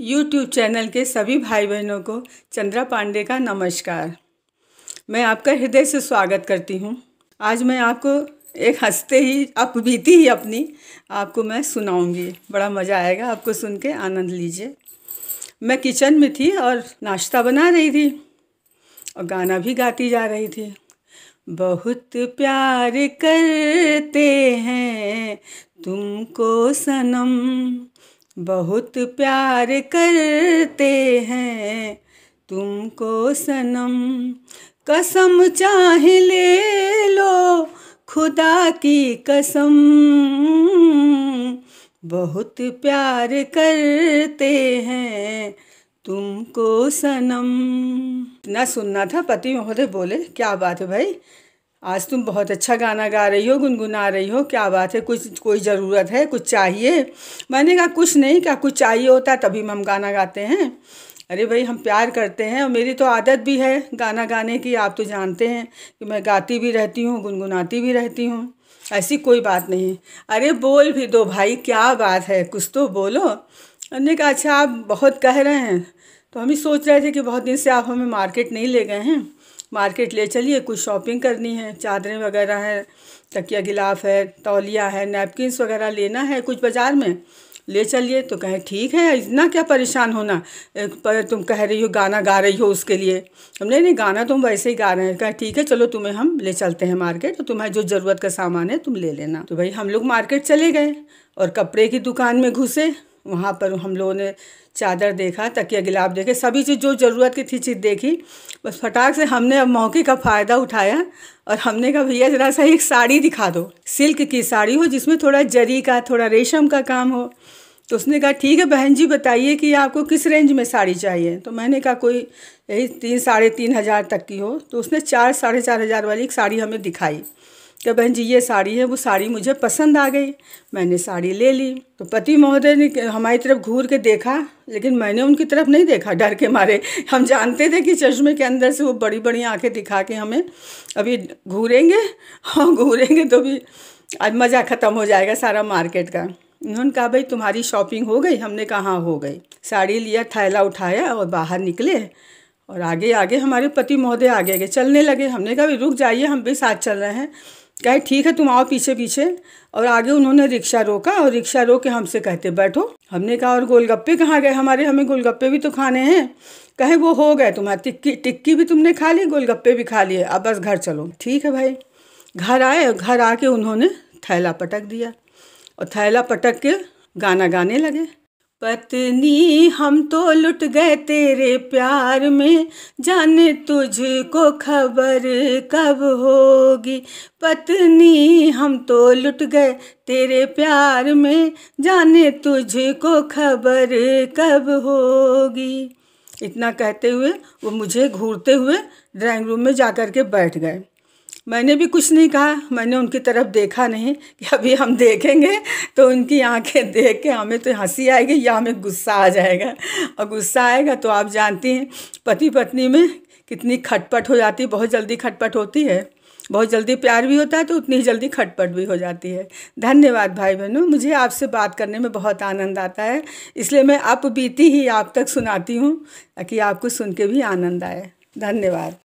YouTube channel के सभी भाई बहनों को चंद्रा पांडे का नमस्कार मैं आपका हृदय से स्वागत करती हूँ आज मैं आपको एक हंसते ही अपबीती ही अपनी आपको मैं सुनाऊंगी बड़ा मज़ा आएगा आपको सुन के आनंद लीजिए मैं किचन में थी और नाश्ता बना रही थी और गाना भी गाती जा रही थी बहुत प्यार करते हैं तुमको सनम बहुत प्यार करते हैं तुमको सनम कसम चाह ले लो खुदा की कसम बहुत प्यार करते हैं तुमको सनम ना सुनना था पति महोदय बोले क्या बात है भाई आज तुम बहुत अच्छा गाना गा रही हो गुनगुना रही हो क्या बात है कुछ कोई ज़रूरत है कुछ चाहिए मैंने कहा कुछ नहीं क्या कुछ चाहिए होता तभी हम गाना गाते हैं अरे भाई हम प्यार करते हैं और मेरी तो आदत भी है गाना गाने की आप तो जानते हैं कि मैं गाती भी रहती हूँ गुनगुनाती भी रहती हूँ ऐसी कोई बात नहीं अरे बोल भी दो भाई क्या बात है कुछ तो बोलो उन्होंने कहा अच्छा आप बहुत कह रहे हैं तो हम ही सोच रहे थे कि बहुत दिन से आप हमें मार्केट नहीं ले गए हैं मार्केट ले चलिए कुछ शॉपिंग करनी है चादरें वगैरह है तकिया गिलाफ है तौलिया है नैपकिनस वगैरह लेना है कुछ बाज़ार में ले चलिए तो कहें ठीक है इतना क्या परेशान होना पर तुम कह रही हो गाना गा रही हो उसके लिए हम नहीं नहीं गाना तुम तो वैसे ही गा रहे हैं कहें ठीक है चलो तुम्हें हम ले चलते हैं मार्केट तो तुम्हें जो ज़रूरत का सामान है तुम ले लेना तो भाई हम लोग मार्केट चले गए और कपड़े की दुकान में घुसे वहाँ पर हम लोगों ने चादर देखा तकिया गिलाफ़ देखे सभी चीज़ जो ज़रूरत की थी चीज़ देखी बस फटाक से हमने अब मौके का फ़ायदा उठाया और हमने कहा भैया ज़रा सा एक साड़ी दिखा दो सिल्क की साड़ी हो जिसमें थोड़ा जरी का थोड़ा रेशम का काम हो तो उसने कहा ठीक है बहन जी बताइए कि आपको किस रेंज में साड़ी चाहिए तो मैंने कहा कोई यही तीन साढ़े तीन हज़ार तक की हो तो उसने चार साढ़े चार हज़ार वाली एक साड़ी हमें दिखाई कि बहन जी ये साड़ी है वो साड़ी मुझे पसंद आ गई मैंने साड़ी ले ली तो पति महोदय ने हमारी तरफ घूर के देखा लेकिन मैंने उनकी तरफ नहीं देखा डर के मारे हम जानते थे कि चश्मे के अंदर से वो बड़ी बड़ी आंखें दिखा के हमें अभी घूरेंगे हाँ घूरेंगे तो भी आज मज़ा ख़त्म हो जाएगा सारा मार्केट का उन्होंने कहा भाई तुम्हारी शॉपिंग हो गई हमने कहा हाँ हो गई साड़ी लिया थैला उठाया और बाहर निकले और आगे आगे हमारे पति महोदय आगे आगे चलने लगे हमने कहा भाई रुक जाइए हम भी साथ चल रहे हैं कहे ठीक है तुम आओ पीछे पीछे और आगे उन्होंने रिक्शा रोका और रिक्शा रोक के हमसे कहते बैठो हमने कहा और गोलगप्पे कहाँ गए हमारे हमें गोलगप्पे भी तो खाने हैं कहे वो हो गए तुम्हारी टिक्की टिक्की भी तुमने खा ली गोलगप्पे भी खा लिए अब बस घर चलो ठीक है भाई घर आए घर आके उन्होंने थैला पटक दिया और थैला पटक के गाना गाने लगे पत्नी हम तो लुट गए तेरे प्यार में जाने तुझको खबर कब होगी पत्नी हम तो लुट गए तेरे प्यार में जाने तुझको खबर कब होगी इतना कहते हुए वो मुझे घूरते हुए ड्राइंग रूम में जाकर के बैठ गए मैंने भी कुछ नहीं कहा मैंने उनकी तरफ देखा नहीं कि अभी हम देखेंगे तो उनकी आंखें देख के हमें तो हंसी आएगी या हमें गुस्सा आ जाएगा और गुस्सा आएगा तो आप जानती हैं पति पत्नी में कितनी खटपट हो जाती है बहुत जल्दी खटपट होती है बहुत जल्दी प्यार भी होता है तो उतनी जल्दी खटपट भी हो जाती है धन्यवाद भाई बहनों मुझे आपसे बात करने में बहुत आनंद आता है इसलिए मैं बीती ही आप तक सुनाती हूँ ताकि आपको सुन के भी आनंद आए धन्यवाद